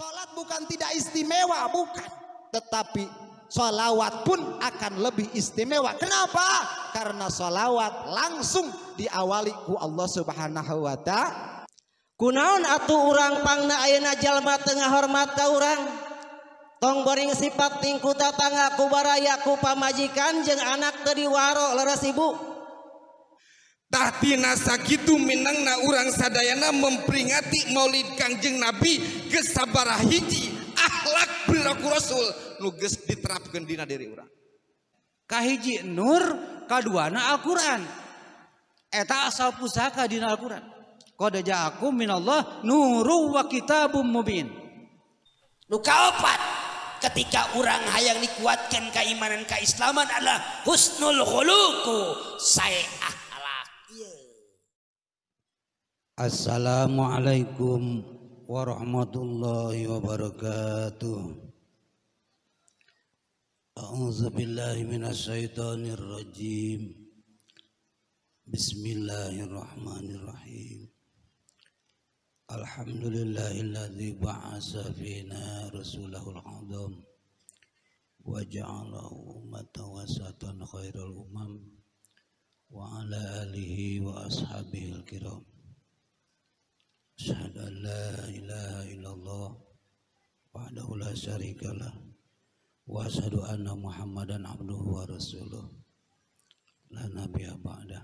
Sholat bukan tidak istimewa, bukan. Tetapi sholawat pun akan lebih istimewa. Kenapa? Karena sholawat langsung diawali ku Allah subhanahu wa ta'ala. Kunaon atuh urang pangna ayana jalma tengah hormat ka urang. Tong boring sifat tingku tatangga ku baraya ku pamajikan jeng anak tadi warok leres ibu. Minang orang Sadayana mepriingatinolid Kangjeng Nabi kesabarah hiji akhlak berla rasul nuges diterapkan di diri orangji Nurduana Alquraneta asal pusaka di Alquran kode Allah nur wa luka ketika orang hay yang dikuatkan keimanan kaislaman adalah Husnulhuluku saya akan Assalamualaikum warahmatullahi wabarakatuh. A'udzu billahi minasyaitonir rajim. Bismillahirrahmanirrahim. Alhamdulillahilladzi ba'atsa fina rasulahul azam wa ja'alahu ummatan wasatan khairal umam wa ala alihi wa ashabihi al-kiram. أشهد أن لا إله إلا الله وحده لا شريك له وأشهد أن محمدا عبده ورسوله لا نبي بعده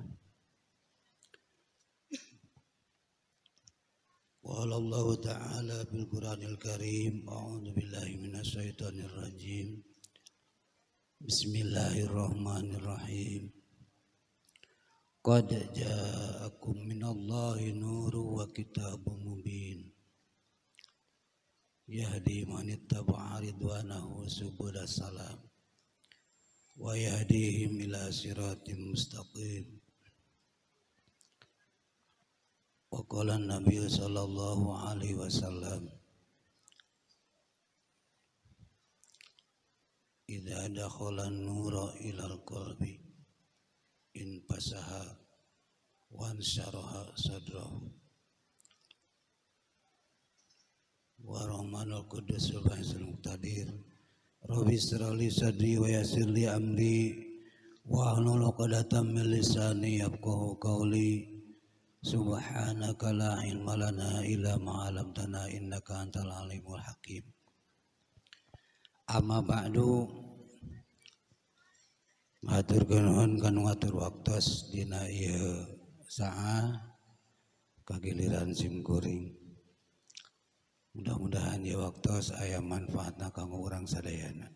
قال الله تعالى في القرآن الكريم أعوذ بالله من الشيطان الرجيم بسم الله الرحمن الرحيم Qad ja'akum Allahi nuru wa kitabun mubin Yahdi man ridwanahu salam Wa yahdihim ila siratim mustaqim Wa qala nabi sallallahu alaihi wasallam Idza dakhala an-nura ila al-qalbi in pasaha wansyaroha sadrahu wa rahmanul kudus subhanahu tadir rabbi sirali sadri wa yasir amri wa ahlul uqadatam min lisani yabkuhu qawli subhanaka la ma'alam tana innaka alimul hakim amma ba'du matur kenuhun kan matur dina iya saat kagiliran sim kuring mudah-mudahan ya waktu saya manfaatna kanggo orang sadayana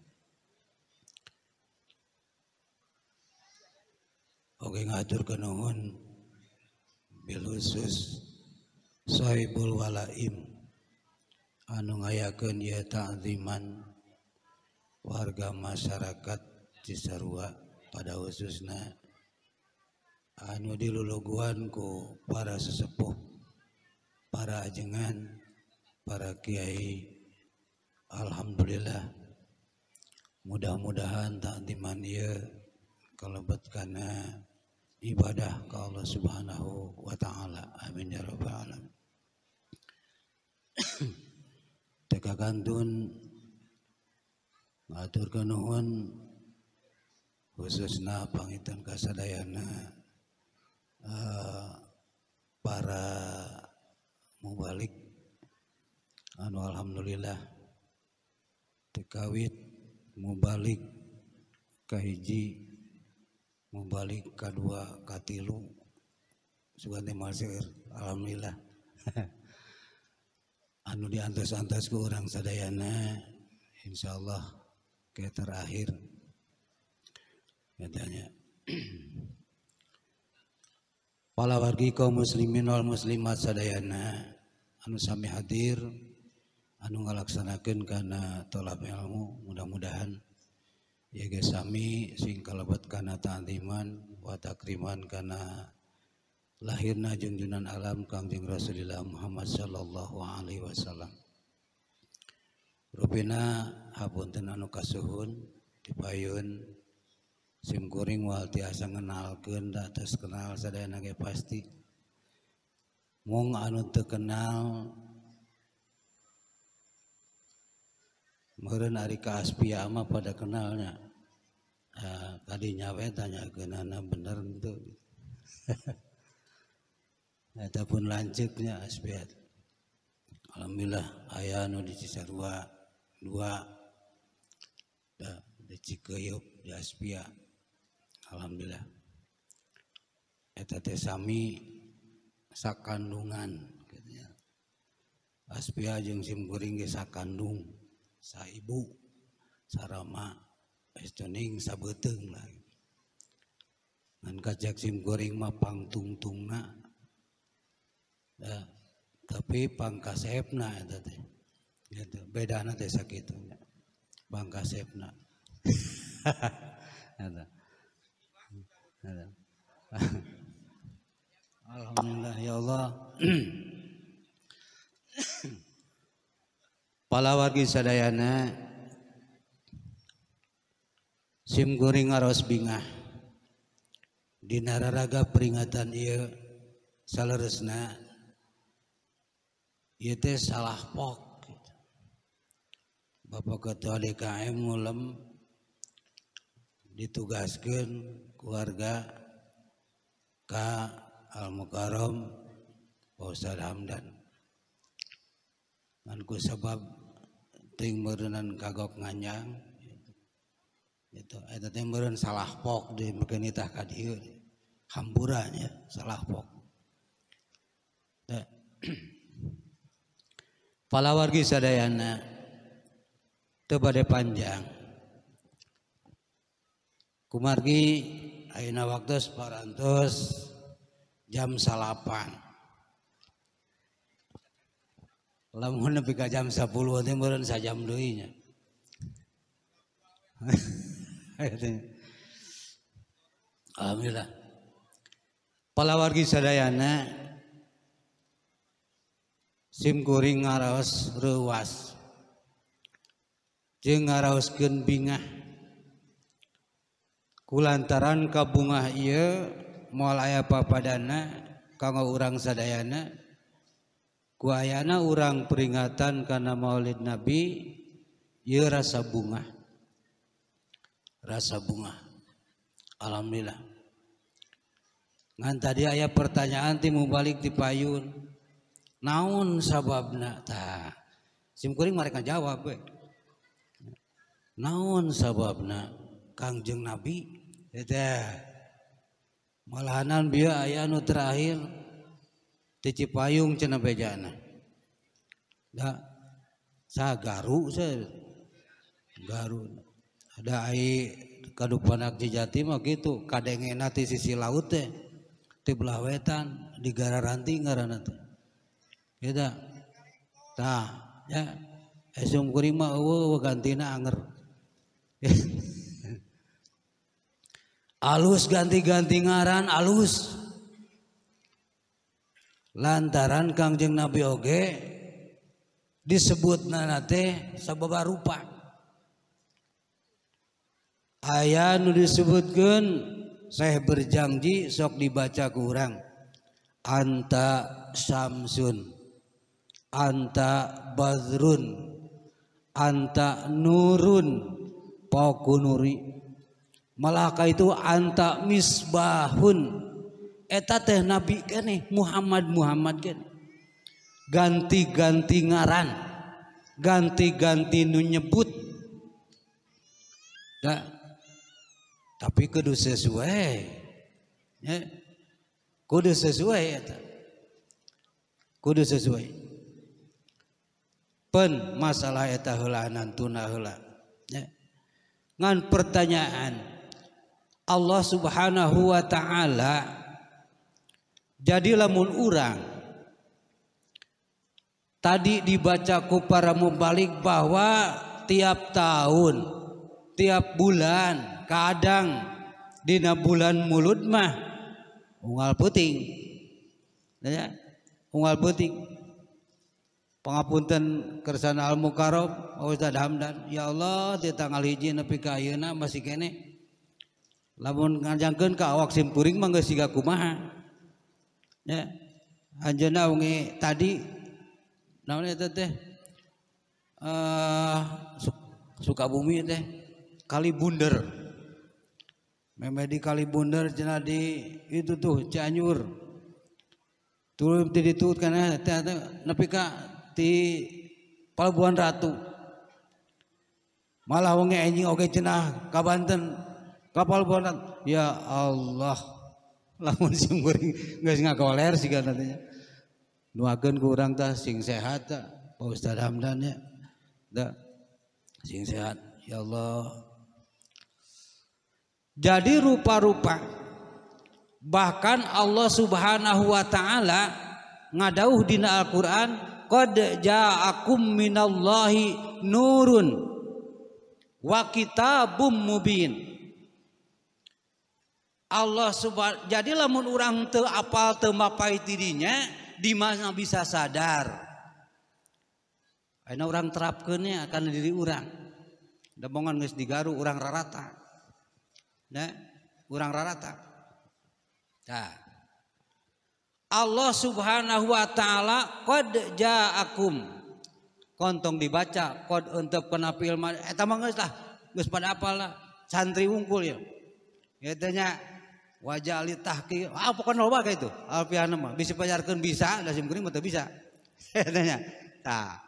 Oke ngatur kenuhun bilusus Soibul walaim anu ngayakeun ya ta'ziman warga masyarakat Cisarua pada khususnya anu diluluguan ku para sesepuh, para ajengan, para kiai. Alhamdulillah. Mudah-mudahan tak diman ieu kalebet kana ibadah ke Allah Subhanahu wa taala. Amin ya rabbal alamin. Teka kantun ngatur nuhun khususna pangitan kasadayana Eh, para mubalik anu alhamdulillah tekawit mubalik kahiji mubalik kedua katilu suganti masir alhamdulillah anu diantas-antas ke orang sadayana insyaallah ke terakhir katanya Wala wargi kaum muslimin wal muslimat sadayana anu sami hadir anu ngalaksanakeun kana tolap ilmu mudah-mudahan ya ge sami sing kalabat kana ta'ziman wa takriman kana lahirna junjunan alam Kangjeng Rasulullah Muhammad sallallahu alaihi wasallam. Rupina hapunten anu kasuhun dipayun simkuring wal tiasa ngenalkeun da terus kenal sadayana ge pasti mung anu terkenal? kenal meureun ari aspia ama pada kenalnya uh, tadi nyawe tanya Nana bener itu ataupun lanciknya aspiat Alhamdulillah ayah nu di dua, dua da, di Cikeyup di Aspia Alhamdulillah. Eta teh sami sakandungan gitu ya. Aspia jeung simkuring ge sakandung, saibu, sarama, estuning sabeuteung lah. Ngan kajak simkuring mah pangtungtungna. Da, eh, tapi pangkasepna eta teh. Gitu. Bedana teh sakitu. Pangkasepna. Hahaha. Alhamlah ya Allah Hai palawakana Hai simkuringaros bina Hai di nara-raga peringatan Ina Hai salah pop Hai Bapak ketua DKM mum ditugaskan keluarga Kak Al-Mukarram Ustaz Hamdan Manku sebab ting merenan kagok nganyang itu itu ting meren salah pok di mekenitah ka dieu hamburannya salah pok palawargi sadayana tebade panjang Kumargi aina waktu parantos jam salapan. Lamun nepi ka jam 10 teh meureun sajam deui nya. Alhamdulillah. Palawargi sadayana simkuring ngaraos ruas. Jeung ngaraoskeun bingah lantaran Ka bunga apa dana kalau orang sedayana kuyana orang peringatan karena maulid Nabiia rasa bunga rasa bunga Alhamdulillahngan tadi aya pertanyaan tim mau balik diayun naon sabab simkur mereka jawab naon sababna Kangjeng nabi malahanan biayanu terakhir ici payung cejananda saya gar saya baruun adakedpanji Jatima gitu kadangngen di sisi laut teh dibelah wetan di negara rantingngerma gantina Alus ganti-ganti ngaran alus. Lantaran Kangjeng Nabi oge disebut nanate sababa rupa. Ayah nu disebutkan saya berjanji sok dibaca kurang. Anta Samsun. Anta Badrun. Anta Nurun. Pokunuri Malaka itu anta misbahun. Eta teh nabi kene Muhammad Muhammad kene. Ganti-ganti ngaran. Ganti-ganti nu nyebut. Da. Tapi kudu sesuai. Ya. Kudu sesuai eta. Kudu sesuai pen masalah eta heula nantuna heula ya. ngan pertanyaan Allah Subhanahu wa taala jadi lamun urang tadi dibacaku para mubalik bahwa tiap tahun tiap bulan kadang dina bulan mulut mah ungal puting ya ungal puting pengapunten kersana al mukarob Ustaz Hamdan ya Allah di tanggal hiji nepi ka masih kene lamun nganjangkeun ka awak simpuring mah geus siga kumaha ya anjeuna ungi tadi naon eta teh uh, Sukabumi teh Kali Bunder memedi di Kali Bunder cenah di itu tuh Cianjur turun ti tuh kana teh nepi ka ti Palabuhan Ratu malah wonge anjing oge cenah ka Banten kapal bonan ya Allah lamun sing muring geus ngagoler siga nantinya nuakeun kurang tah sing sehat tah Pak Ustaz Hamdan ya da sing sehat ya Allah jadi rupa-rupa bahkan Allah Subhanahu wa taala ngadauh dina Al-Qur'an qad ja'akum minallahi nurun wa kitabum mubin Allah subhan jadi lamun orang te apal te mapai dirinya di mana bisa sadar karena orang terapkannya akan diri orang demongan nges digaru orang rarata nah, orang rarata nah. Allah subhanahu wa ta'ala kodja ja'akum Kontong dibaca kod untuk kena ilman Eh tamang nges lah Nges pada apalah Santri wungkul ya Ya, wajali tahki ah pokoknya loba kayak itu alfiana mah bisa bayarkan bisa da sim kuning mah bisa tanya nah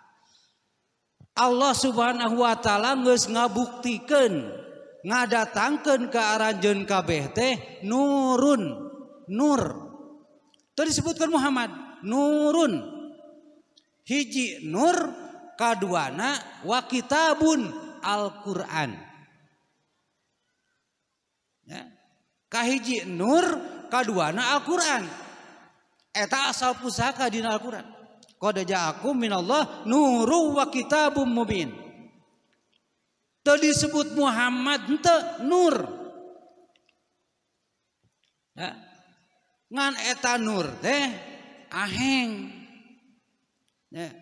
Allah Subhanahu wa taala geus ngabuktikeun ngadatangkeun ke aranjeun kabeh teh nurun nur tersebutkan disebutkan Muhammad nurun hiji nur kaduana wa kitabun Al-Qur'an kahiji nur kaduana Al-Qur'an eta asal pusaka di Alquran kode aku minallah nuru wa kitabum mubin sebut disebut Muhammad ente nur ya. ngan eta nur teh aheng ya.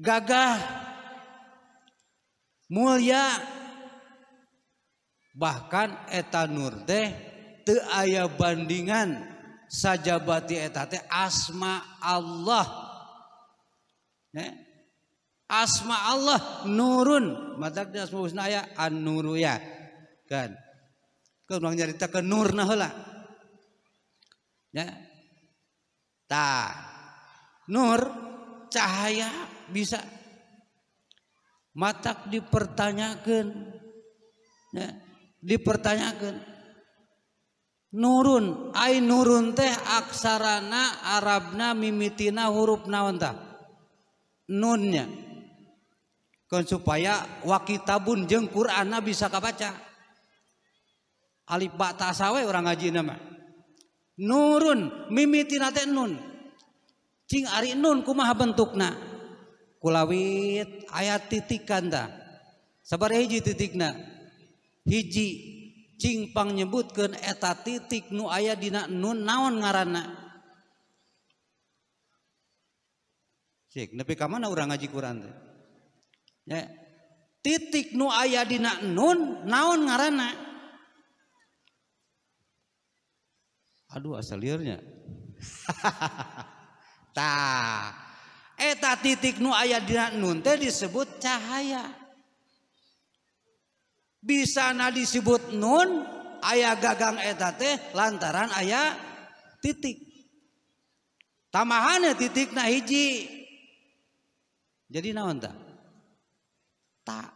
gagah mulia bahkan eta nur teh te aya bandingan sajabati eta teh asma Allah asma Allah nurun mataknya asma husna aya an nuru ya kan kan orang nyarita ke nur nah heula ya ta nur cahaya bisa matak dipertanyakan ya dipertanyakan nurun nurun teh aksarana Arabna mimitina huruf nanya supaya waki tabbun jeng Quran bisa kau baca Ali Pak saw orang ngaji nama nurun mi ma kuit ayat titik sabar iji titik Nah hiji cingpang nyebutkan eta titik nu aya na nga orang ngaji titik aya na aduh asal liarnyaeta titik aya disebut cahaya bisa na disebut nun ayah gagang etate lantaran ayah titik tamahannya titik na hiji jadi naon tak tak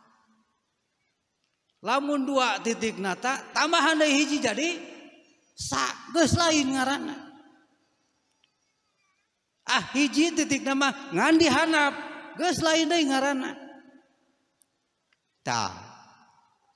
lamun dua titik nata tak tamahannya hiji jadi sak gus lain ngarana ah hiji titik nama ngandi hanap gus lain ngarana tak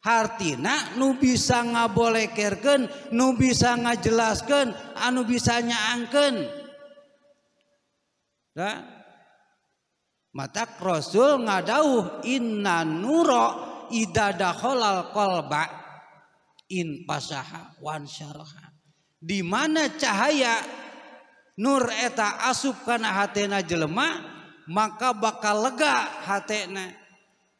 harttina nu bisa ngabokergen nu bisa ngajelaskan anu bisa nyaangken mata rasul ngauh inna q in dimana cahaya Nureta asupkan hatna jelemak maka bakal lega hatna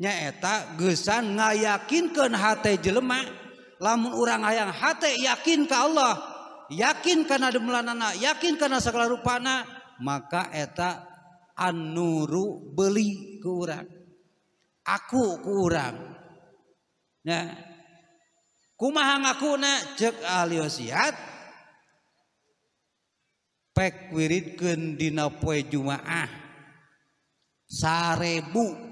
eta gessan nga yakinkan jelemak la ayaang yakin ke Allah yakin karena demlan anak yakin karena se ruana maka eta an beli kurang aku kurangmaah sarebu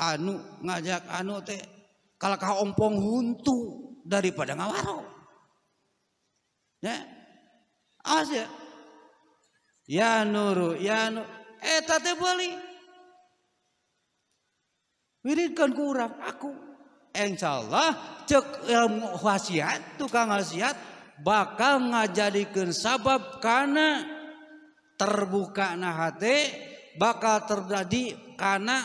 anu ngajak anu teh kalau kau ompong huntu daripada ngawaro ya awas ya ya nuru ya nuru eh tate beli wiridkan kurang aku insyaallah cek ilmu wasiat tukang wasiat bakal ngajadikan sabab karena terbuka nahate, bakal terjadi karena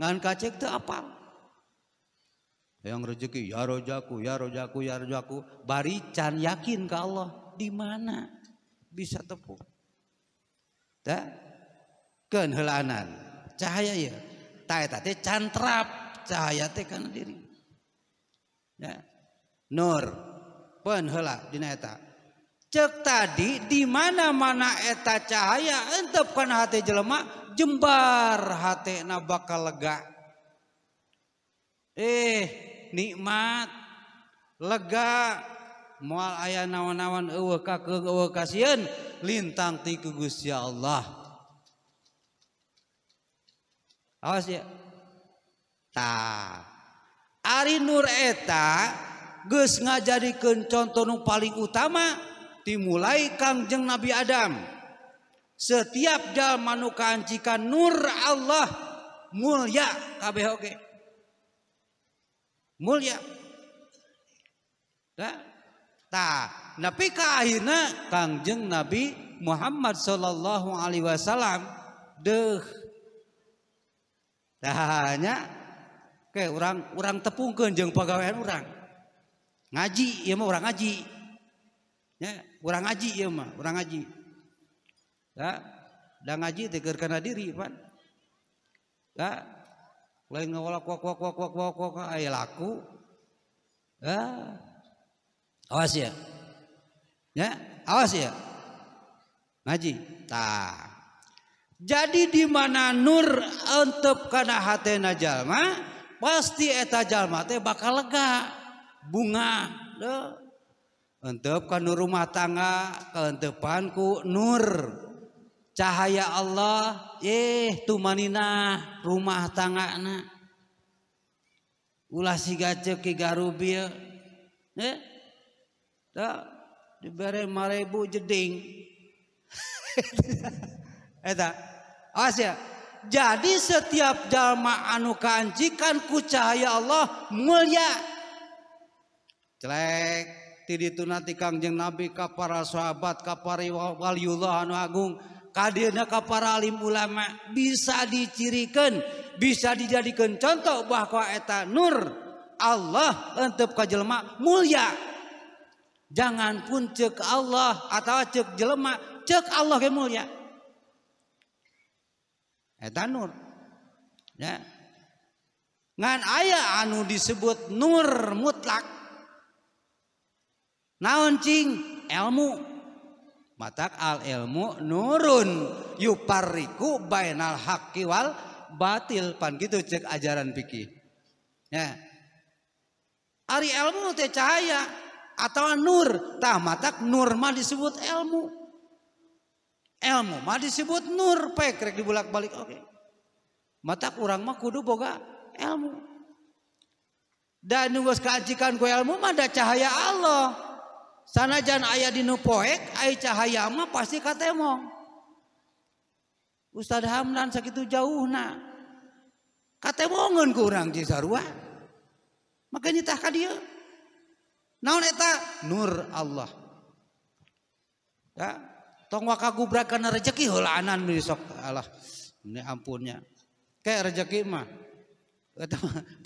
ngan kacek teu apal. Yang rezeki ya rojaku, ya rojaku, ya rojaku, barisan yakin ke Allah di mana bisa tepuk. Da? Keun Cahaya ya. Ta eta teh cantrap cahaya teh kana diri. Ya. Nur pun heula dina eta. Cek tadi di mana-mana eta cahaya entep kana hati jelema jembar na bakal lega eh nikmat lega mual ayaah nawan-nawan Allah jadikencon paling utama dimulai Kangjeng Nabi Adam setiap dalamukanjikan nura Allah mulia mu tangjeng nabi Muhammad Shallallahu Alaihi Wasallam hanya kayak orang-orang tepung kenjeng pegawaian orang ngaji orang ngaji kurang ngaji Imah orang ngaji udah ngaji tikir karena diriwawas ngaji jadi di mana Nur untuk karena hatna Jalma pasti etajallma bakal lega bunga loh untukkan rumah tangga keentepanku Nurku chaya Allahina eh, rumah tangan eh, jeding eh, jadi setiap dalma anu kanjikanku cahaya Allah mulialek ti tun nabi para sahabatwalu Agung ulama bisa dicirikan bisa dijadikan contoh bahwa eteta Nur Allah untuk ke jelemak mulia jangan pun cek Allah atau cek jelemak cek Allahlia aya anu disebut Nur mutlak nancing ilmu Matak al ilmu nurun yupariku bainal haqqi wal batil pan gitu cek ajaran pikir. Ya. Ari ilmu teh cahaya atau nur. Tah matak nur mah disebut ilmu. Ilmu mah disebut nur pek rek dibulak-balik oke. Matak urang mah kudu boga ilmu. Dan nunggu keajikan ku ilmu mah ada cahaya Allah sanajan ayah dinu poek ayah cahaya mah pasti katemong Ustadz Hamdan sakitu jauh na katemongan ku urang cisarua maka nyitah dia naon eta nur Allah ya tong wakagubra kana rezeki hola nu sok Allah ini ampunnya kayak rezeki mah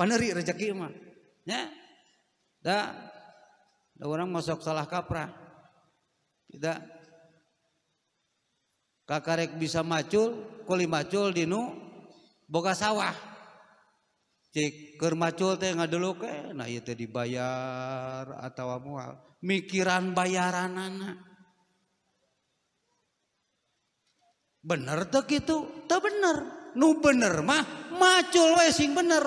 paneri rezeki mah ya da orang masuk salah kaprah kita kakarek bisa macul kuli macul nu, boga sawah cik kermacul macul teh dulu ke nah itu dibayar atau mual mikiran bayaran anak, bener tak gitu tuh bener nu bener mah macul wesing bener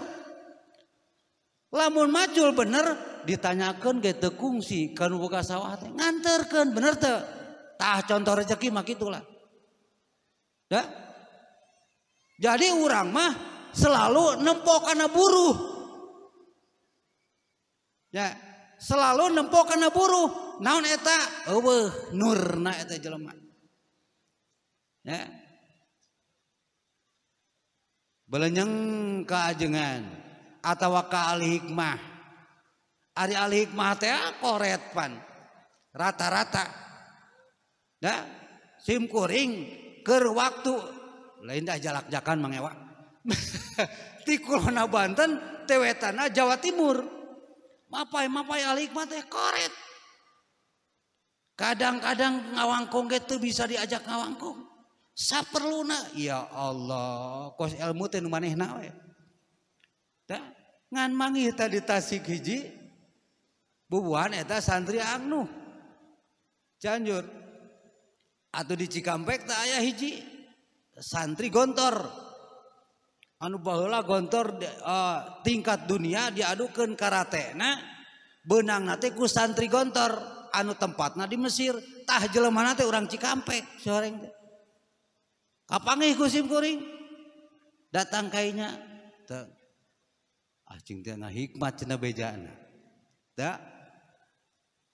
lamun macul bener ditanyakan ke tekungsi kan buka sawah teh nganterkan bener teh tah contoh rezeki mak itulah ya jadi orang mah selalu nempok karena buruh ya selalu nempok karena buruh naon eta eueuh nurna eta jelema ya belenyeng keajengan atau wakal hikmah Ari al-hikmah teh koret pan. Rata-rata. Nah, sim kuring keur waktu lain dah jalak-jakan mengewak tikulona kulona Banten Tewetana Jawa Timur. Mapai mapai al-hikmah teh koret. Kadang-kadang ngawangkong gitu bisa diajak ngawangkong. Saperluna. Ya Allah. Kos ilmu teh nu manehna we. Ngan mangi tadi tasik hiji bubuhan eta santri Agnu Cianjur atau di Cikampek tak ayah hiji santri gontor anu bahula gontor uh, tingkat dunia diadukan karate, nah benang nate ku santri gontor anu tempatnya di Mesir tah jelema nate orang Cikampek soreng kapangih kusim kuring datang kainya ah cing hikmat cina bejana tak.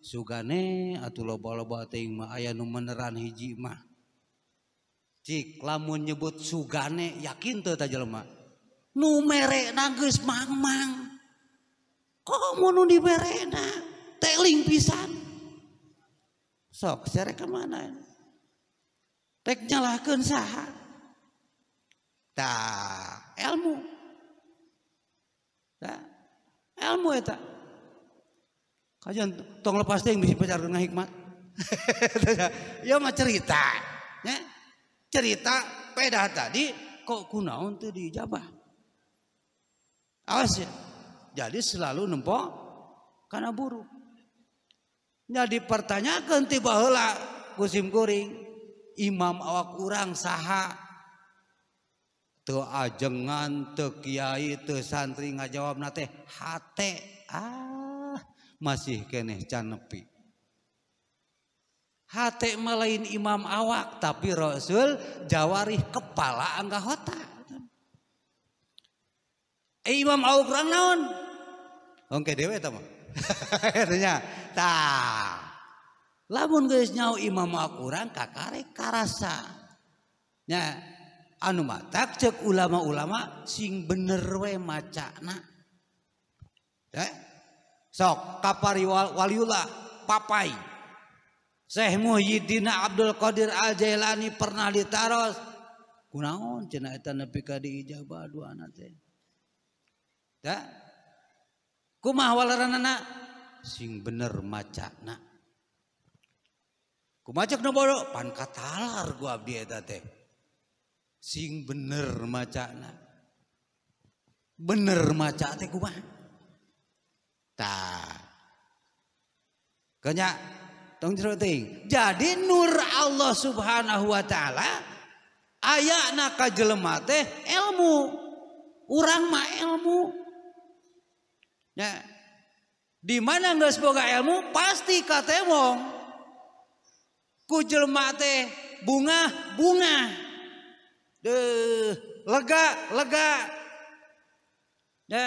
sugane atau lo meneran hijjimah cikla menyebut sugane yakintaj numerek nangis mangm teling pisan soknyalah ke ilmu ilmu tak Kajian tong lepas deh bisa pacar dengan hikmat. ya mah cerita. Ya. Cerita pedah tadi kok kunaon untuk dijabah. Awas ya. Jadi selalu nempo karena buruk. Jadi dipertanyakan tiba heula kusim kuring. Imam awak kurang saha. tuh ajengan, teu kiai, teu santri jawab nate hate. Ah masih keneh canepi. hati melain imam awak tapi Rasul jawarih kepala angka hota. Eh, imam awak kurang naon? Oke dewe eta mah. Itunya. Tah. Lamun guys nyau imam awak kurang kakare karasa. Nya anu matak cek ulama-ulama sing bener we macana. Ya, eh? Sok kapari waliullah papai. Syekh Muhyiddin Abdul Qadir Al Jailani pernah ditaros kunaon cina eta nepi ka diijabah duana teh. Da? Kumaha walaranana? Sing bener macana. Kumacak nu bodo pan katalar gua abdi eta teh. Sing bener maca na. Bener maca teh kumaha? Tah. Kenya tong Jadi nur Allah Subhanahu wa taala ayana ka teh ilmu. Urang mah ilmu. Ya. Di mana nggak semoga ilmu pasti katemong. Ku teh bunga bunga. Deh, lega lega. Ya,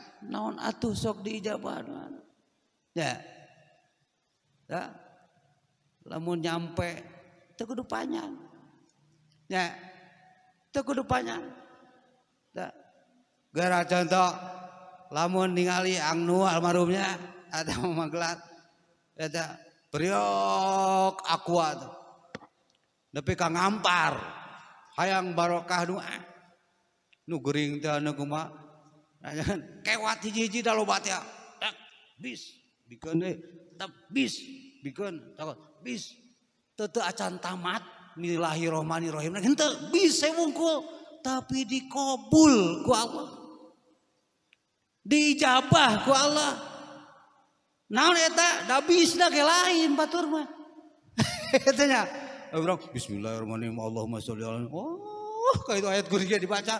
on at sok diija lemun nyampe tekedup tekedgara contoh lamun ningali annu almarhumnya ada period akuat lebihgampar hayang barokah dua ah. numa Nah, kewat hiji-hiji dah loba teh. Ya. Tak bis bikin deh. Tak bis bikin tak bis. Tete acan tamat milahi rohmani rohim. Nah, tak bis saya wungkul tapi dikobul ku Allah. dijabah ku Allah. nah Naon eta bis dah ke lain batur mah. Katanya, Bismillahirrahmanirrahim. Allahumma sholli ala. Oh, kalau itu ayat kudu dibaca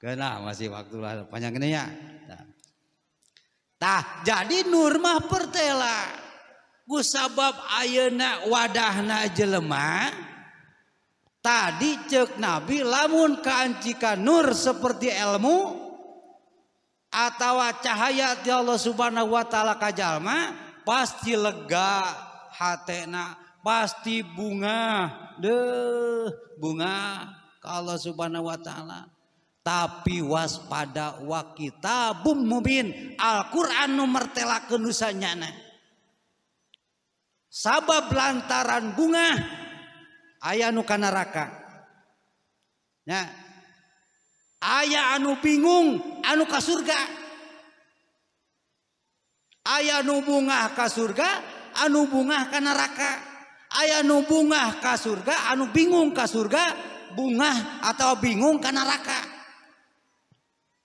masih waktu yatah jadi Nurmah Pertela bussabab ayeak wadahna jelemah tadi cek nabi lamun keancikan Nur seperti ilmu atautawat cahaya Ya Allah subhanahu wa ta'alajallma pasti lega hatna pasti bunga the bunga kalau Subhanahu wa ta'ala tapi waspada wa mumin Alquran numkenusannya sabab lantaran bunga ayanuaka ayaah anu bingung anu surga aya nu bungakah surga anu bunga kanaka ayau bungakah surga anu bingungkah surga bunga atau bingung karenaka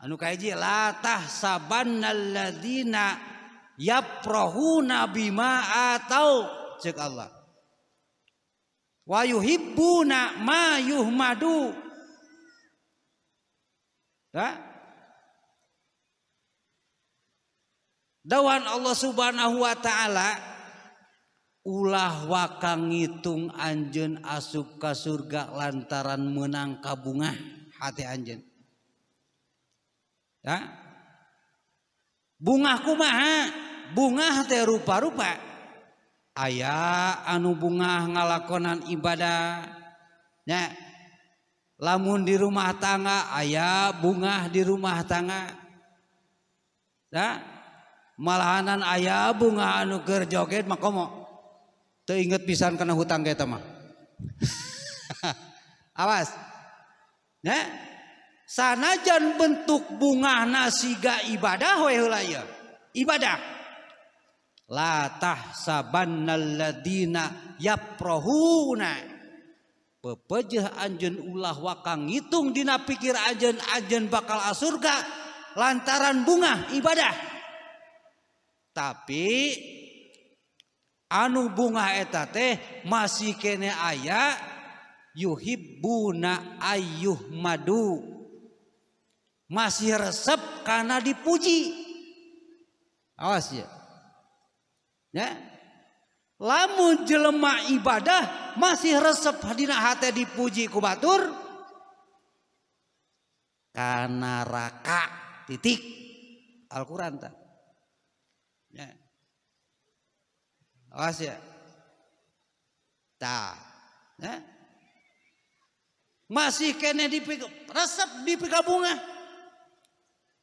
anu kaji latah sabannalladzina nabi ma atau cek Allah wayuhibu nak ma madu, da? Dawan Allah Subhanahu wa taala ulah wakang ngitung anjen asup ke surga lantaran menang kabungah hati anjen Hai bunga kuma bunga ter rua-rupa ayaah anu bunga ngalakonan ibadahnya lamun di rumah tangga ayaah bunga di rumah tangga Hai tak malahanan ayah bunga anu gerjogetmahkomo keinget pisan kena hutanganggamah awasnek sanajan bentuk bunga nasiga ibadah ibadah latah sa pepejah Anjan ulahwakang ngiung dina pikir ajan- ajan bakal as surga lantaran bunga ibadah tapi anu bunga eta teh masih kene ayah Yuhina ayuhmaduka Masih resep karena dipuji. Awas ya. Ya. Lamun jelema ibadah masih resep hadina hati dipuji ku batur karena raka titik Al-Qur'an ta. Ya. Awas ya. Ta. Ya. Masih kene di resep di bunga.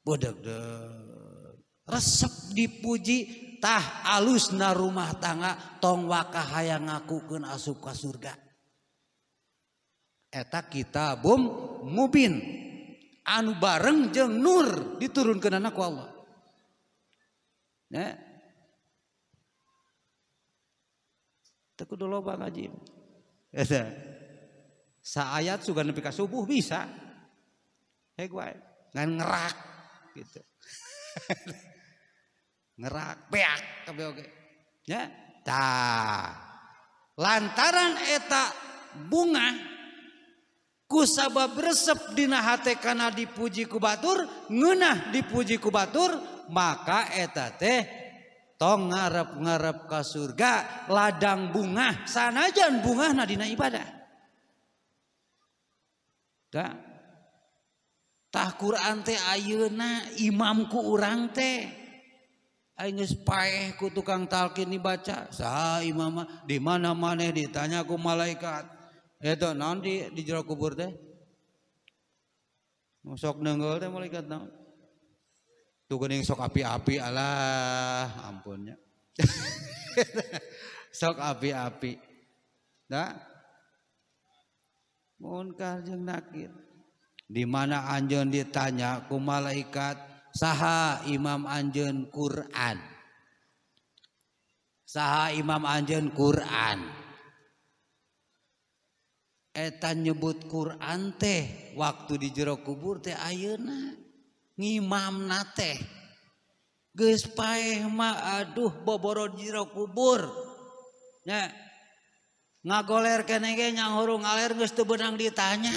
Budeg-deg. Resep dipuji tah alusna rumah tangga tong wakahaya ngaku asup ka surga. Eta bom mubin anu bareng jeng nur diturunkeunana anak Allah. Ne, Teu kudu loba ngaji. Eta. ayat sugan nepi ka subuh bisa. Heg gue Ngan ngerak gitu. Ngerak beak kabeh oge. Ya, tah. Lantaran eta bunga sabab resep dina hate kana dipuji ku batur, ngeunah dipuji ku batur, maka eta teh tong ngarep-ngarep ke surga ladang bunga sanajan bunga nadina ibadah Tah. Tah Quran teh ayeuna imamku urang teh. Aing geus paeh ku tukang talqin dibaca. Saha imam di mana maneh ditanya ku malaikat. Eta naon di di jero kubur teh? Sok nenggel teh malaikat naon? Tuh geuning sok api-api alah ampunnya. sok api-api. Dak? mohon kajeng nakir. di mana Anjun ditanyaku malaikat saha Imam Anjun Quran saha Imam Anjun Quran nyebut Quran teh waktu di jero kubur tehmpa mauh bobororo kubur ngaler nyang huung aler benang ditanya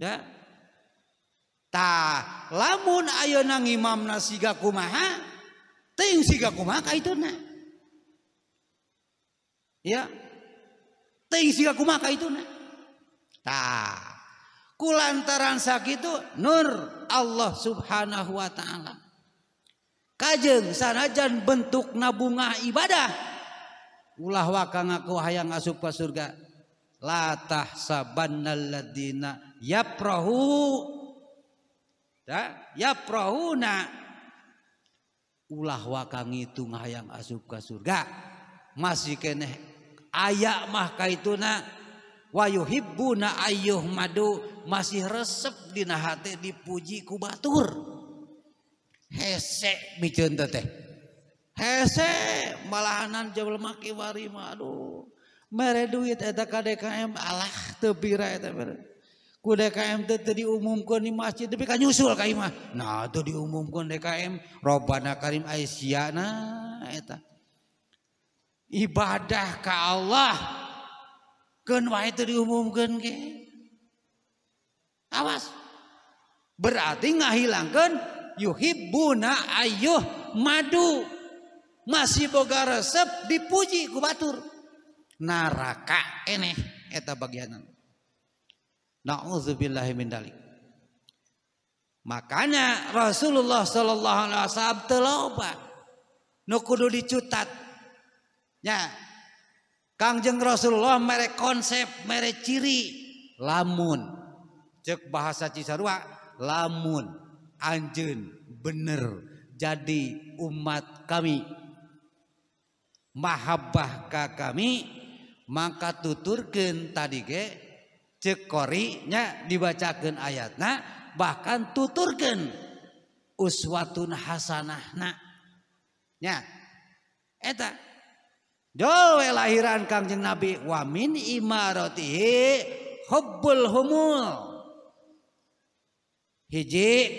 wab Haitah lamun ayo nai Mamna sigakumaha teku maka itu Oh ya tehku maka itu nah ta kulantaran sakit Nur Allah subhanahu Wa ta'ala Hai kajjeng sanajan bentuk nabunga ibadah ulahwak ngaku hay yang as supa surga latah sabanaddina ulah waang itu ngayang asupka surga masih kene aya mahka itu na wayuh na ayuh madu masih resep dinahati di Puji kubatur hesek malahanan jai mere duit KdKM Allah tebira DKM didiumumkan di masjid tapiulmahdiumumkan DKM ibadah Ka Allahkanwas berarti ngahilangkan Yuhina ayuh madu masih pegaga resep dipuji Gubatur naraka eneh eta bagianan bil makanya Rasulullah Shallallahutat Kajeng Rasulullah merek konsep merek ciri lamun cek bahasasar lamun anjeng bener jadi umat kami mabahkah kami maka tuturkan tadi gek korinya dibacakan ayatnya bahkan tuturkan Uswa Hasann Kajeng nabii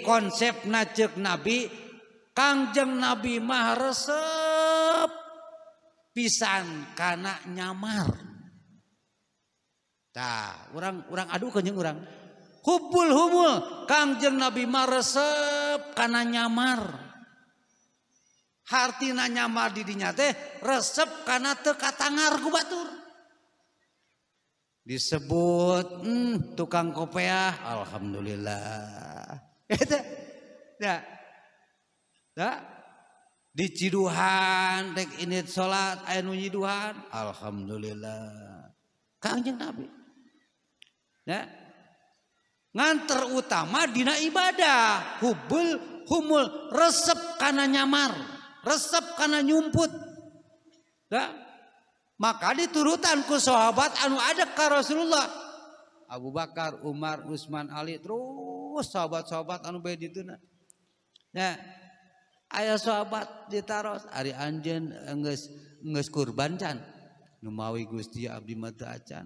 konsep nabi Kangjeng nabi ma resep pisang kanak nyamarnya orang-orang auh kupul humul Kanjeng Nabima resep karena nyamar hartina nyamar didinya teh resep karena teka tangan gutur disebut hmm, tukangkoppeah Alhamdulillah diciuhank init salat ayanyi Alhamdulillah Kanjeng nabi Ya. Nganter utama dina ibadah. Hubul humul resep karena nyamar. Resep karena nyumput. Ya. Maka diturutanku sahabat anu ada ke Rasulullah. Abu Bakar, Umar, Utsman, Ali terus sahabat-sahabat anu bae dituna. Nah, ya. ayah sahabat ditaros hari anjen nges nges kurban can. Numawi Gusti abdi mata acan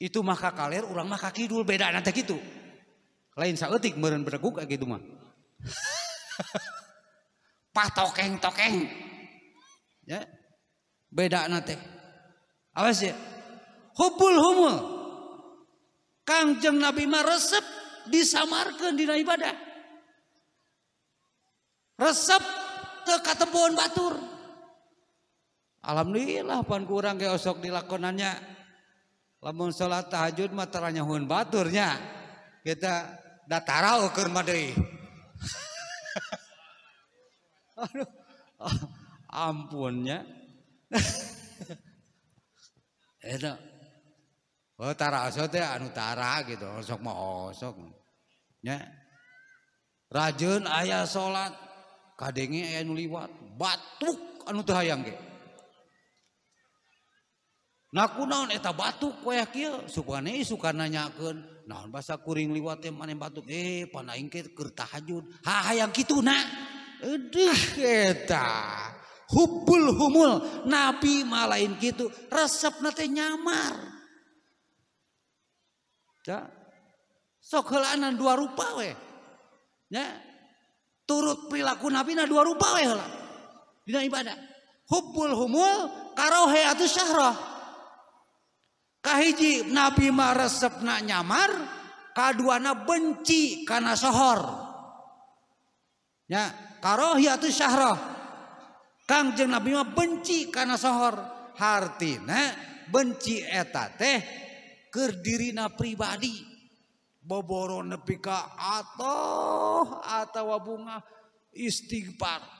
itu maka kaler orang maka kidul beda nanti gitu lain saetik meren bereguk kayak gitu mah pah tokeng tokeng ya beda nanti awas ya hubul humul kangjeng nabi mah resep disamarkan di ibadah resep ke katempuan batur alhamdulillah pan kurang kayak osok dilakonannya lamun sholat tahajud mah hun baturnya kita datara ukur madri aduh oh, ampunnya itu oh tara teh anu tara gitu osok mah osok ya. Rajun ayah sholat kadingnya ayah nuliwat, batuk anu tuh hayang gitu. Naku naon eta batuk koyak kieu supana suka nanyakeun naon basa kuring liwat teh maneh batuk eh panaing ke keur tahajud ha hayang kituna eueuh eta hubul humul nabi malain gitu resep nate nyamar ya, sok heulaanan dua rupa we ya, turut perilaku nabi na dua rupa we heula dina ibadah hubul humul karohe atuh syahroh. ji Nabima resepna nyamar kaduana benci karena sohor ya karo yaitu Sy Kangjeng Nabi benci karena sohor hart benci eteta kedirina pribadi boboro nepika atau atau bunga istighpati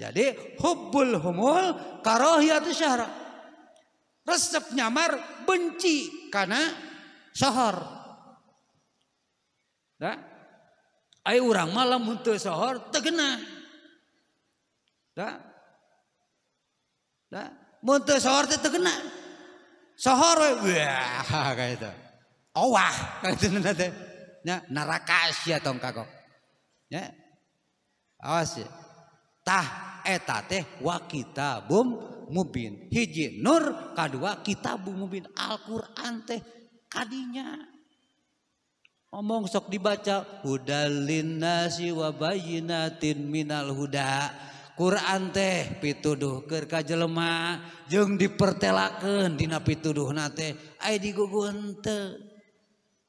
Jadi hubbul humul karohiyatus syahra. Resep nyamar benci karena sahar. Da? Ayo orang malam untuk sahar tegena. Da? Da? untuk sahar itu tegena. Sahar wah kayak itu. Owah kayak itu nanti. Ya, neraka sia tong kagok. Ya. Awas ya. Tah eta wa mubin hij Nur2 kita Bu bin Alquran teh tadinya ngomong sok dibaca udahlinnasi waalda Quran teh pituduhka jelemah Jung diperlakendina pituduh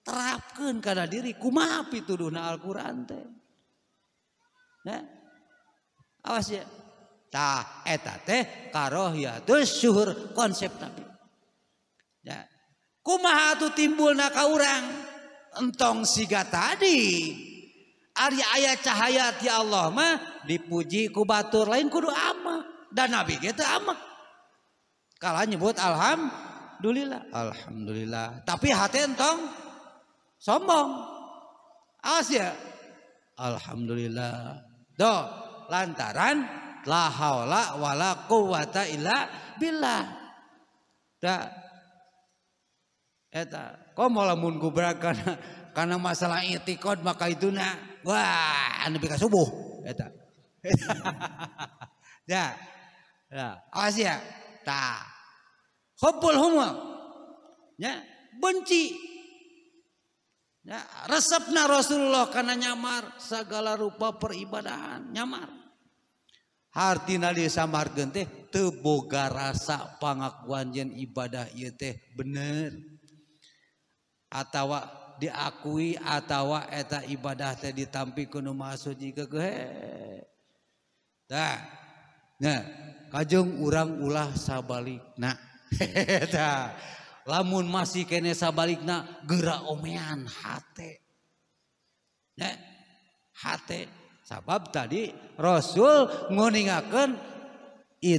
terap karena diri kuma pitud Alquran teh awas ya Tah eta teh karohiyatus syuhur konsep Nabi. Ya. Kumaha tuh timbul ka Entong siga tadi. Ari ayat cahaya ti Allah mah dipuji ku batur lain kudu amak dan Nabi kita teu kalau nyebut alhamdulillah. Alhamdulillah. Tapi hati entong sombong. asya Alhamdulillah. do lantaran la haula wala quwata illa billah. Da eta komo lamun gubrakan karena masalah itikad maka ituna wah anu subuh eta. da. Ya, awas ya. Ta. Hubbul huma. Ya, benci. Ya, resepna Rasulullah karena nyamar segala rupa peribadahan, nyamar. hartin sama gete teboga rasa panguanjen ibadah yte bener atawa diakui atawa eta ibadah teh ditampikumah suji kehe kang urang ulah sabalik na heheta lamun mas kene sabalik na gerak omean hatnek hat sabab tadi Rasul ngoningakan q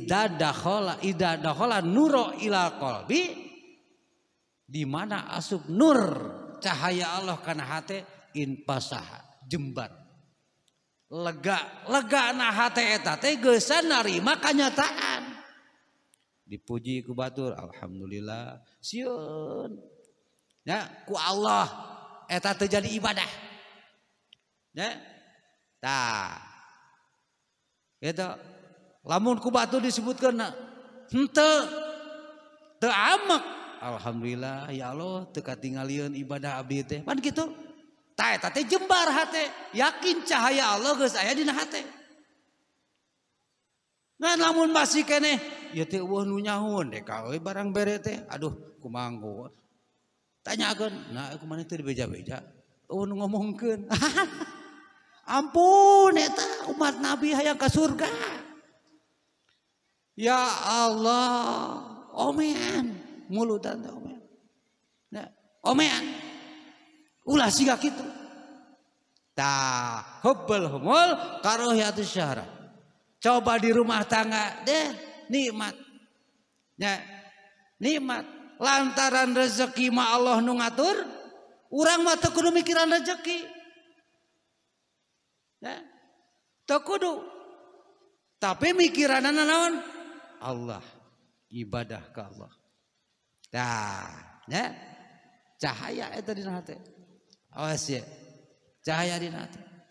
dimana asub Nur cahaya Allah karena hati in pasaha jemba lega lega maka nyataan dipuji kuba Batur Alhamdulillah siunku Allah terjadi ibadah wab Hai beda lamun kubatu disebut karena the Alhamdulillah ya Allah teka tinggal Liun ibadah mana gitu ta jebar hati yakin cahaya Allah ke saya dihati Hai namun masih kenyawun deh kalau barang bere teh Aduh ku manggung tanyakan aku mana beda-beda Un ngomongkan hahahaha Ampun eta umat Nabi hayang ke surga. Ya Allah, omean mulutan teh omean. Nah, omean. Ulah siga kitu. Tah, hubbul humul karohiyatus syahra. Coba di rumah tangga deh nikmat. Ya, nikmat lantaran rezeki mah Allah nu ngatur, urang mah teu kudu mikiran rezeki. Hai to kudu tapi mikiran anakon Allah ibadah Allah nah cahaya itu di cahaya di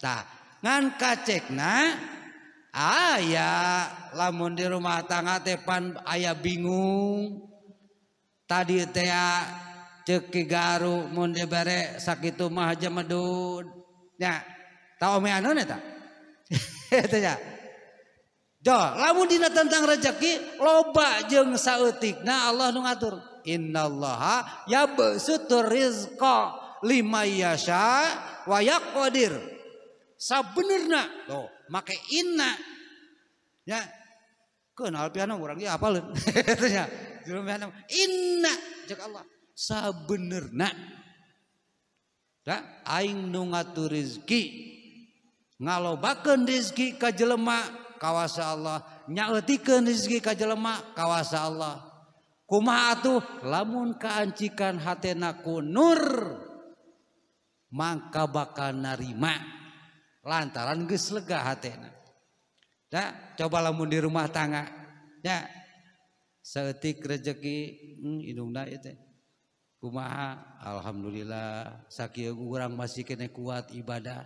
tak ngangka cek nah ayaah lamun di rumahtengah depan ayaah bingung tadi ceki garu mundebareek sakit maja medun ya Tahu ome anu eta? Itu ya. Do, lamun dina tentang rezeki loba jeung Nah Allah nu ngatur. Innallaha yabsutur rizqa lima yasha wa yaqdir. Sabenerna, Do, make inna. Ya. Kenal piano urang ge ya. Eta nya. Inna jeung Allah sabenerna. Da aing nu ngatur rezeki bakki kelemakkawas Allah nyalemakkawas Allah kumauh lamun keancikan hatnaku Nur maka bakal narima lantaran guys lega coba lamun di rumah tanggatik rezeki hmm, hidungma Alhamdulillah sakit kurang masih kenek kuat ibadah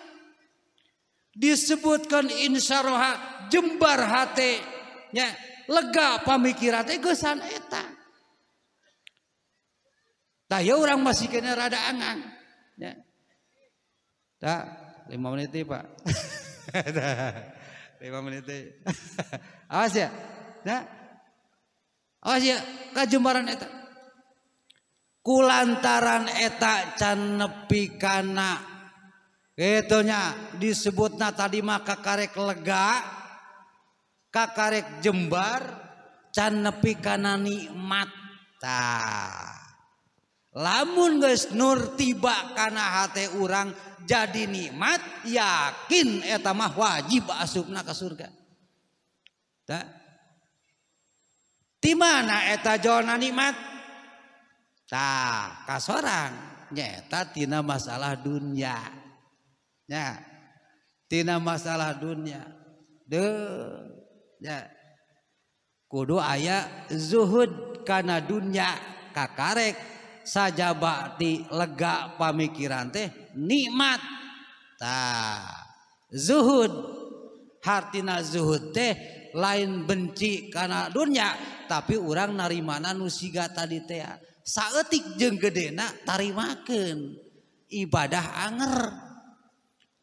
disebutkan insaroha jembar hati nya lega pamikiran teh gesan eta eh, tah ya, orang masih kena rada angang ya, tak lima menit eh, pak lima menit eh. awas ya nah awas ya kajembaran eta kulantaran eta can nepi kana itunya disebut Na tadi maka karek lega Ka karek jembar canpi kannikmat lamun guys Nur tiba karena H orangrang jadi nikmat yakinmahjib surga di manaetaetatina masalah dunia Haitina masalah dunya de kudu ayat zuhud karena dunya Kaek saja bak di legak pamikiran teh nikmat tak zuhud Hartina zuhud teh lain benci karena dunya tapi orangrang nari mana nusiga tadi teaa saatetik jeng geak tari makan ibadah anger yang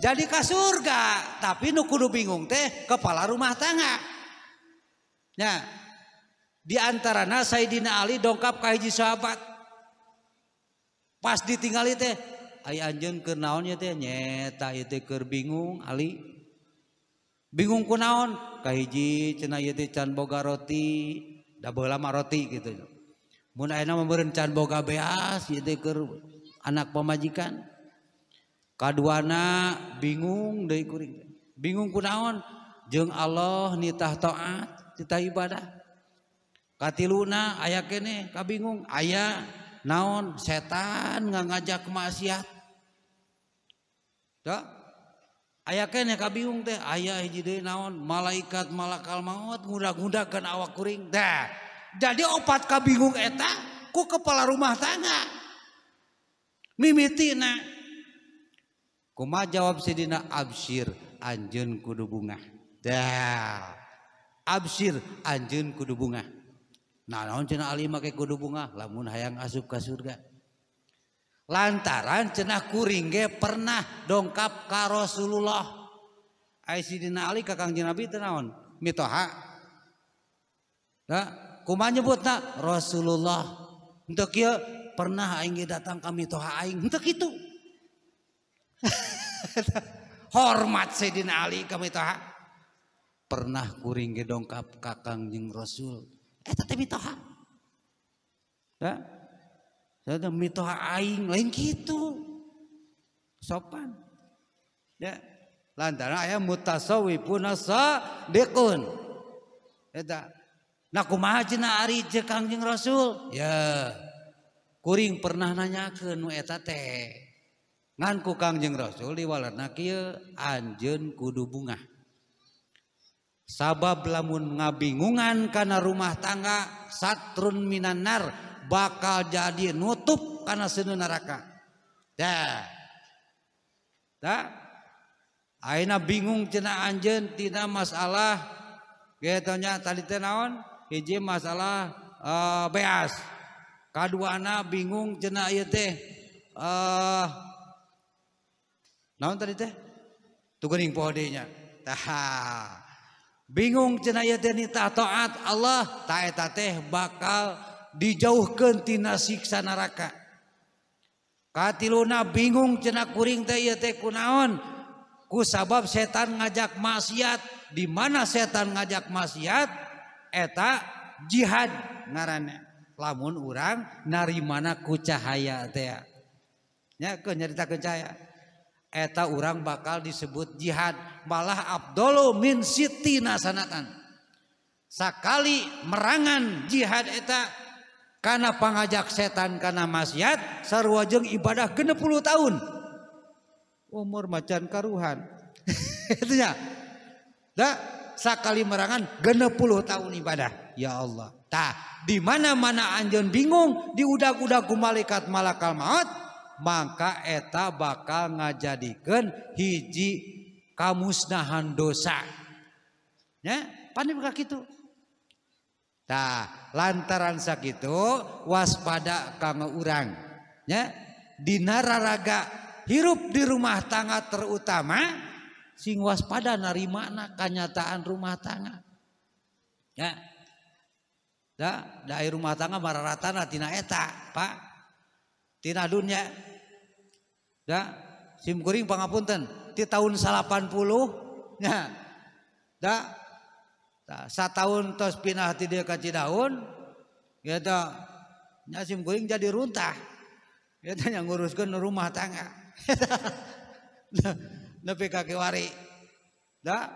di kasurga tapi Nu kudu bingung teh kepala rumah tangga nah diantara Na Sayyidina Ali dongkap Kaiji sahabat pasti ditinggali teh Anjun bingungnaonji roti boleh lama roti gituencan boga be anak pemajikan ana bingung bingungku naon jeung Allah nitahtoa kita ibadahkati Luna aya ka bingung ayaah naon setan nggak ngajak maksiat aya bingung teh ayaah naon malaikat malaakkal maut mudah-muda ke awakingdah jadi obat kau bingung etakku kepala rumah sana mimtina Kuma jawab sedina absir anjun kudu bunga. Dah. absir anjun kudu bunga. Nah, naon cenah alim make kudu bunga, lamun hayang asup ka surga. Lantaran cenah kuring ge pernah dongkap ka Rasulullah. Ai Sidina Ali ka Kangjeng Nabi naon? Mitoha. Nah, kuma nyebutna Rasulullah. Untuk kia pernah aing datang kami toha aing. Untuk itu. punya hormat sedinali kami ta pernah kuring gedongkap kakangjing rasul eh, gitu sopan yalantar aya mutawi punkun eh, naku mahaari jejing Raul ya kuring pernah nanya keeta ku jeng rasulwala An kudu bunga sabab lamun ngabingungan karena rumah tangga saturun Minnar bakal jadi nutup karena seuh nerakaina bingung cena Anjen tidak masalahnya tadi masalah eh, beas ka kedua anak bingung jena teh eh, tadide bingung ce Allah taeta teh bakal dijauhkentina siksa neraka Kat Luna bingung cenakkuron kusabab setan ngajak maksiat dimana setan ngajak maksiat eta jihad nga lamun urang nari mana kucahaya ya kenyarita kecaya eta orang bakal disebut jihad malah Abdullah min Siti nasanatan sakali merangan jihad eta karena pengajak setan karena maksiat sarwajeng ibadah puluh tahun umur macan karuhan itunya da sakali merangan puluh tahun ibadah ya Allah tah di mana mana anjeun bingung diudak udah udah malaikat malakal maut maka eta bakal ngajadikan hiji kamusnahan dosa ya panik buka gitu nah lantaran sakitu waspada kanggo orang. ya nararaga hirup di rumah tangga terutama sing waspada narima na kenyataan rumah tangga ya da dari rumah tangga mararatana tina eta pak tina dunia Ya, sim kuring pangapunten di tahun 80 nya. Da, da tahun tos pindah ti dieu ka Cidaun gitu. Nya sim kuring jadi runtah. Eta ya nya nguruskeun rumah tangga. Nepi ka kiwari. Da,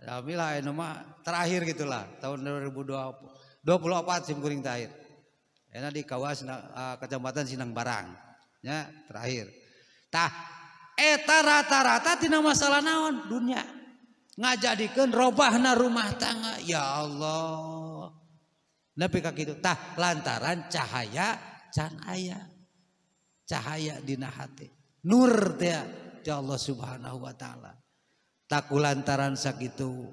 Alhamdulillah ya anu mah terakhir gitulah tahun 2024 sim kuring terakhir. Enak di kawasan uh, ah, Kecamatan Sinang Barang. Ya, terakhir. eta rata-ratatina masalah naon dunia nggak jadikan robahna rumah tangga ya Allah tapi gitutah lantaran cahaya cya cahaya dina hati nur ja Allah subhanahu Wa ta'ala takut lantaran segitu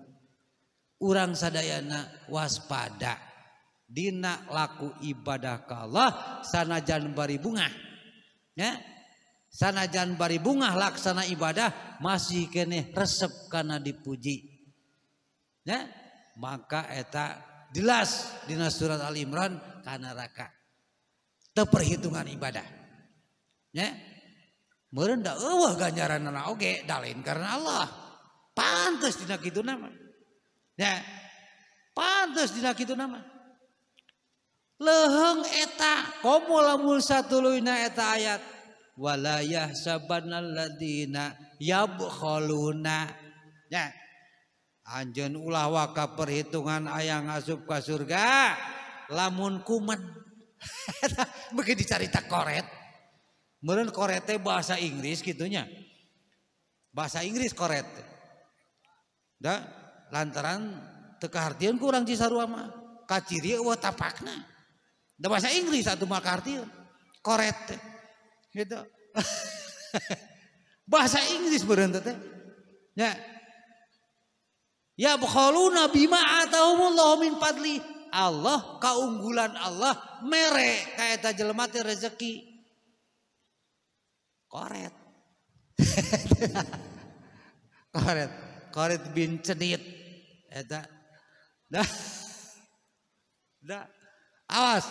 urang saddayana waspada Dinak laku ibadah Allah sana Janbari bunga ya Janbar bunga laksana ibadah masih ke nih resep karena dipuji maka eta jelas dinas surat Al- Imran karena raka ke perhitungan ibadah merendak ganyaran Oke lain karena Allah pantas di itu nama pantas di nama lehengeta satu ayatnya walayah sabanaladina yabkhaluna ya anjun ulah waka perhitungan ayang asup ke surga lamun kuman mungkin tak koret meren korete bahasa Inggris gitunya bahasa Inggris koret da lantaran teka hartian kurang urang Cisarua mah kaciri eueuh tapakna da bahasa Inggris satu mah kahartieun Gitu. Bahasa Inggris berhenti teh. Ya. Ya bukhaluna Nabi atahumullahu min fadli. Allah keunggulan Allah mere kayak eta rezeki. Koret. koret, koret bin cenit. Eta. Dah. Dah. Awas,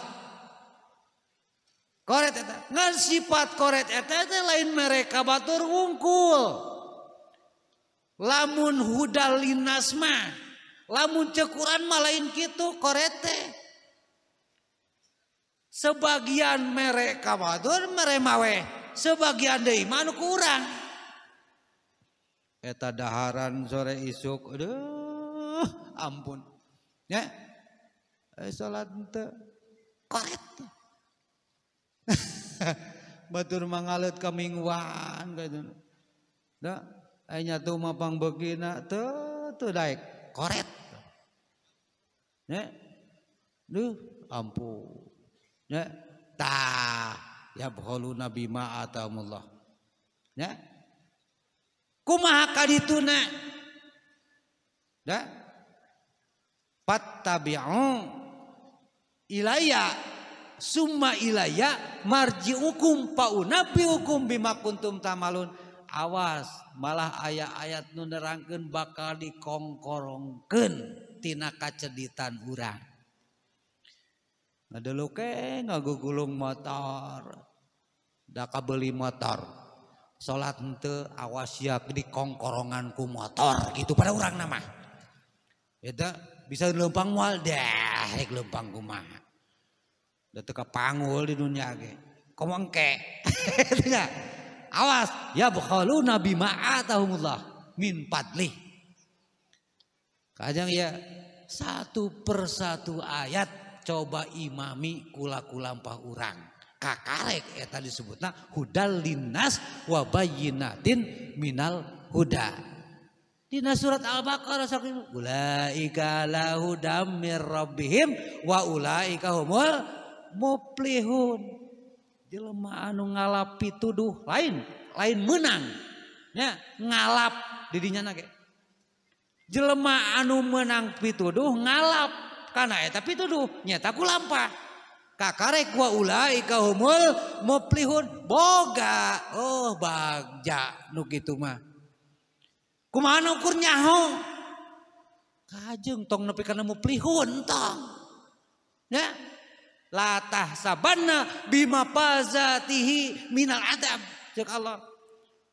ngasifat kor lain mereka Batur ungkul lamun hudalin nasma lamun cukuran malalain gitu ko Hai sebagian mereka Wadur meremaweh sebagian darimanukuran Hai etdaharan sore isuk ampun ya eh, sala batur mangalet kamingwan gitu. Da, akhirnya tuh mapang begina tuh tuh daik koret. Ya, duh ampun, Ya, ta ya bholu nabi Ma ma'atamullah. Ya, kumaha kadituna. Da, pattabi'u ilaya Suma Iaya marji hukum paupi hukum Bimakuntum tamalun awas malah ayah-ayat nunnderken bakal dikomkorongken tinakadin kurangranggulung motornda beli motor salat ente awas siap di Kongkoronganku motor gitu pada orang namada bisa gelopangwal de gelpang gumanaah Ketika panggul di dunia ke. Komongke. Awas. Ya bukhalu nabi ma'atahumullah min padli. kajang ya satu persatu ayat coba imami kula-kulampah orang. Kakarek tadi sebutnya hudal linnas wa minal huda. Di surat Al-Baqarah ulaika lahu damir rabbihim wa ulaika humul mau plihun jelemah anu ngalapi tuduh lain lain menang ngalap jadinya jelemah anu menang pi tuduh ngalap karena oh, ya tapi tuduhnya takut lampaul mau boga Ohjeng karena mau pli tong Latah sabana bima pazatihi minal adab. Cek Allah.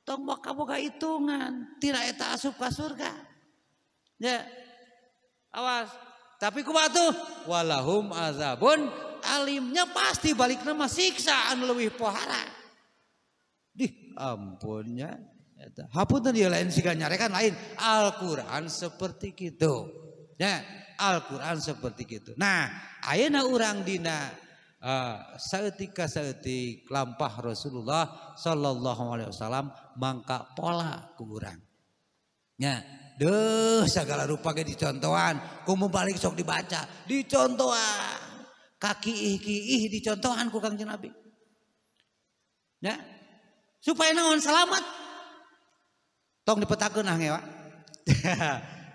Tong kamu boka hitungan. Tidak eta asup ke surga. Ya. Awas. Tapi kubatuh. Walahum azabun alimnya pasti balik nama siksa anu lebih pohara. Dih ampunnya. Hapunten dia lain sikanya kan lain. Al-Quran seperti gitu Ya. Al-Quran seperti itu. Nah, ayana orang dina uh, eh, seetika seetik lampah Rasulullah Sallallahu Alaihi Wasallam mangka pola ku orang. Ya, deh segala rupa ke dicontohan. Kumu balik sok dibaca, dicontohan. Kaki ih kiih dicontohan ku kang Nabi. Ya, supaya naon selamat. Tong dipetakeun ah ngewa.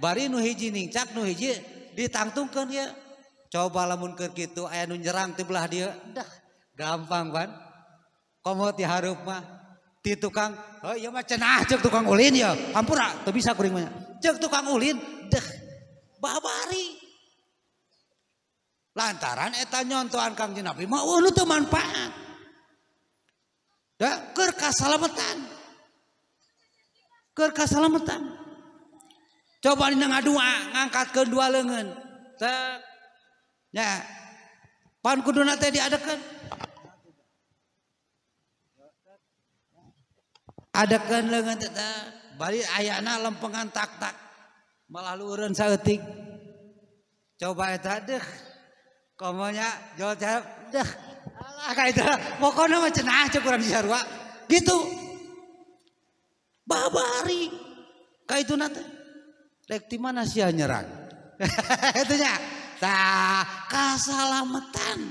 bari nu hiji ningcak nu hiji ditangtungkan ya coba lamun ker gitu ayah nu nyerang ti belah dia dah gampang kan komo ti harup mah ti tukang oh iya mah cenah cek ah, tukang ulin ya hampura tuh bisa kuring mah cek ya. tukang ulin dah babari lantaran eta nyontohan kang jenapi mah ulu tuh manfaat dah kerkas salamatan kerkas salamatan. Coba dina dua, ngangkat kedua lengan. Tek. Ya. Pan kuduna teh diadakeun. Adakeun lengan teh bari ayana lempengan tak-tak. Malah luureun saeutik. Coba eta deh. Komonya jol carap deh. Alah kaita pokona mah cenah cek urang disarua. Gitu. Babari. kayak itu nanti. di mana sih nyerang kaslamatan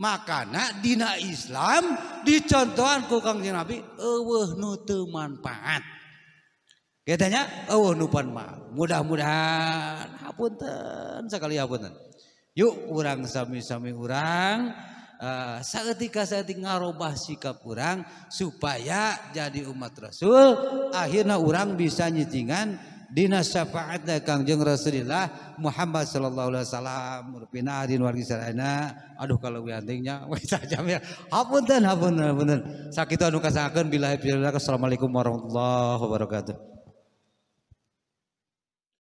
makanak Dina Islam dicontohan kokang ina manfaat katanya mudah-mudahanpun sekalipun yuk kurangs-sami kurangtika eh, sayagarrubah sikap kurang supaya jadi umat Rasul akhirnya orang bisa nyiingan di dina syafaatna Kangjeng Rasulullah Muhammad sallallahu alaihi wasallam rupina din wargi sarana aduh kalau wiantingnya weh tajam ya hapunten hapunten hapunten sakitu anu kasakeun bila taufiq assalamualaikum warahmatullahi wabarakatuh